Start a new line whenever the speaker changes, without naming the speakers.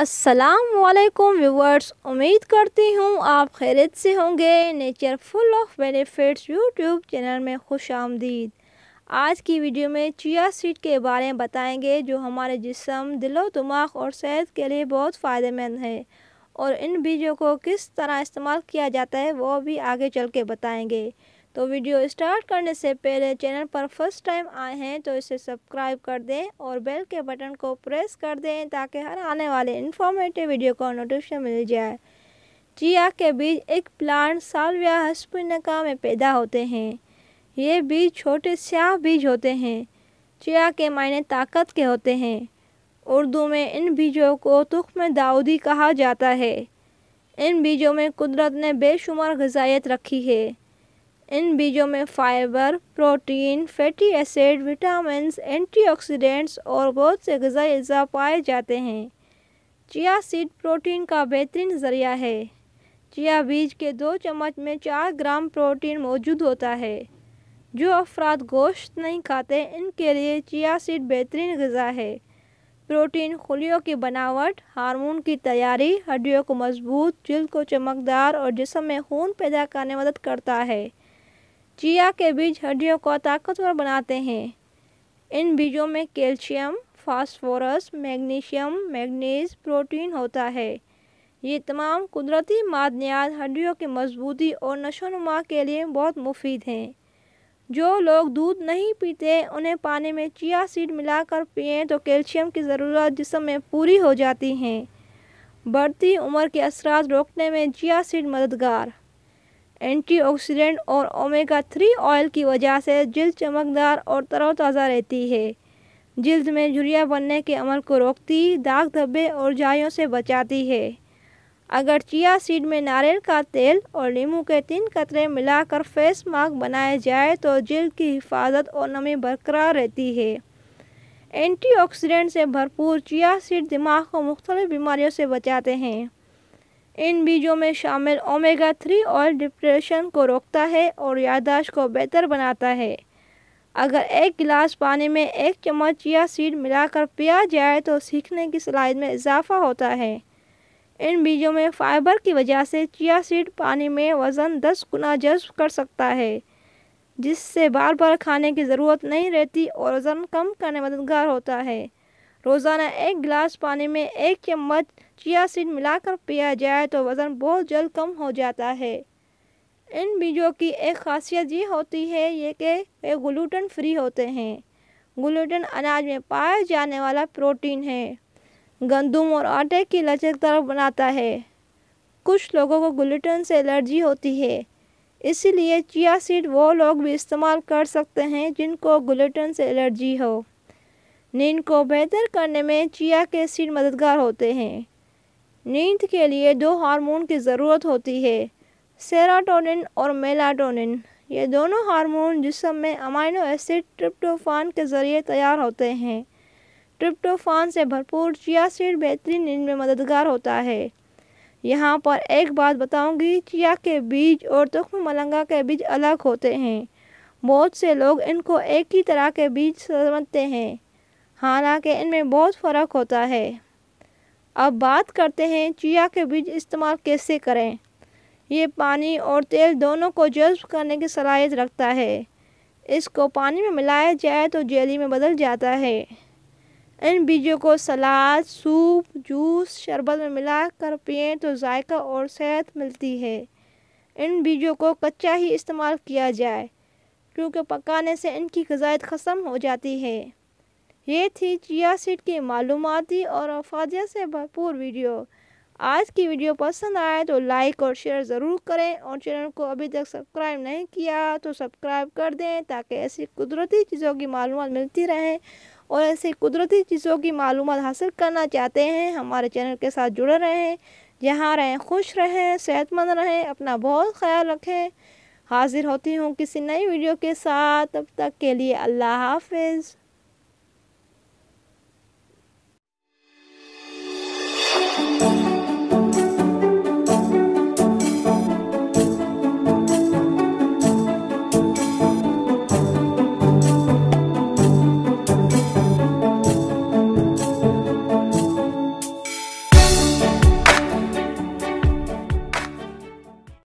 असलकुम व्यूवर्स उम्मीद करती हूँ आप खैरियत से होंगे nature full of benefits YouTube channel में खुश आमदीद आज की वीडियो में चिया सीड के बारे में बताएंगे जो हमारे जिसम दिलो दिमाग और सेहत के लिए बहुत फ़ायदेमंद है और इन बीजों को किस तरह इस्तेमाल किया जाता है वो भी आगे चल के बताएँगे तो वीडियो स्टार्ट करने से पहले चैनल पर फर्स्ट टाइम आए हैं तो इसे सब्सक्राइब कर दें और बेल के बटन को प्रेस कर दें ताकि हर आने वाले इन्फॉर्मेटिव वीडियो को नोटिफिकेशन मिल जाए चिया के बीज एक प्लांट सालविया हस्पिनका में पैदा होते हैं ये बीज छोटे स्याह बीज होते हैं चिया के मायने ताकत के होते हैं उर्दू में इन बीजों को तुख में दाऊदी कहा जाता है इन बीजों में कुदरत ने बेशुमार गजाइत रखी है इन बीजों में fibre protein fatty acid vitamin antioxidants और बहुत से गजाई अज्जा पाए जाते हैं चिया सीड प्रोटीन का बेहतरीन ज़रिया है चिया बीज के दो चम्मच में चार ग्राम प्रोटीन मौजूद होता है जो अफराद गोश्त नहीं खाते इनके लिए चिया सीड बेहतरीन गज़ा है प्रोटीन खुलियों की बनावट हार्मोन की तैयारी हड्डियों को मजबूत जल्द को चमकदार और जिसम में खून पैदा करने मदद करता है चिया के बीज हड्डियों को ताकतवर बनाते हैं इन बीजों में calcium phosphorus magnesium manganese protein होता है ये तमाम कुदरती मादनियात हड्डियों की मजबूती और नशोनुमा के लिए बहुत मुफीद हैं जो लोग दूध नहीं पीते उन्हें पानी में चिया सीड मिलाकर पिएं तो कैल्शियम की ज़रूरत जिसम में पूरी हो जाती हैं बढ़ती उम्र के असरात रोकने में चिया सीड मददगार एंटीऑक्सीडेंट और ओमेगा थ्री ऑयल की वजह से जल्द चमकदार और तरोताज़ा रहती है जल्द में झुरिया बनने के अमल को रोकती दाग धब्बे और जायों से बचाती है अगर चिया सीड में नारियल का तेल और नींबू के तीन कतरे मिलाकर फेस मास्क बनाया जाए तो जल्द की हिफाजत और नमी बरकरार रहती है एंटीऑक्सीडेंट से भरपूर चिया सीड दिमाग को मुख्तलिफ बीमारियों से बचाते हैं इन बीजों में शामिल ओमेगा थ्री ऑयल डिप्रेशन को रोकता है और याददाश्त को बेहतर बनाता है अगर एक गिलास पानी में एक चम्मच चिया सीड मिलाकर पिया जाए तो सीखने की सलाह में इजाफा होता है इन बीजों में फाइबर की वजह से चिया सीड पानी में वज़न दस गुना जज्ब कर सकता है जिससे बार बार खाने की ज़रूरत नहीं रहती और वज़न कम करने में मददगार होता है रोज़ाना एक गिलास पानी में एक चम्मच चिया सीड मिलाकर पिया जाए तो वज़न बहुत जल्द कम हो जाता है इन बीजों की एक खासियत ये होती है ये कि वे ग्लूटन फ्री होते हैं ग्लूटन अनाज में पाया जाने वाला प्रोटीन है गंदुम और आटे की लचकदार बनाता है कुछ लोगों को ग्लूटन से एलर्जी होती है इसीलिए चिया सीड वो लोग भी इस्तेमाल कर सकते हैं जिनको ग्लूटन से एलर्जी हो नींद को बेहतर करने में चिया के सीड मददगार होते हैं नींद के लिए दो हार्मोन की ज़रूरत होती है सेराटोनिन और मेलाटोनिन ये दोनों हार्मोन जिसम में अमाइनो एसिड ट्रिप्टोफान के ज़रिए तैयार होते हैं ट्रिप्टोफान से भरपूर चिया सीड बेहतरीन नींद में मददगार होता है यहाँ पर एक बात बताऊँगी चिया के बीज और तुख्म मलंगा के बीज अलग होते हैं बहुत से लोग इनको एक ही तरह के बीज समझते हैं हालांकि इनमें बहुत फ़र्क होता है अब बात करते हैं चिया के बीज इस्तेमाल कैसे करें ये पानी और तेल दोनों को जज्ब करने की सलाहियत रखता है इसको पानी में मिलाया जाए तो जेली में बदल जाता है इन बीजों को सलाद सूप जूस शरबत में मिलाकर पिएं तो जायका और सेहत मिलती है इन बीजों को कच्चा ही इस्तेमाल किया जाए क्योंकि पकाने से इनकी गजायत ख़त्म हो जाती है ये थी चिया सीड की मालूमती और अफादियत से भरपूर वीडियो आज की वीडियो पसंद आए तो लाइक और शेयर ज़रूर करें और चैनल को अभी तक सब्सक्राइब नहीं किया तो सब्सक्राइब कर दें ताकि ऐसी कुदरती चीज़ों की मालूम मिलती रहे और ऐसी कुदरती चीज़ों की मालूम हासिल करना चाहते हैं हमारे चैनल के साथ जुड़े रहें यहाँ रहें खुश रहें सेहतमंद रहें अपना बहुत ख्याल रखें हाजिर होती हूँ किसी नई वीडियो के साथ तब तक के लिए अल्लाह हाफिज़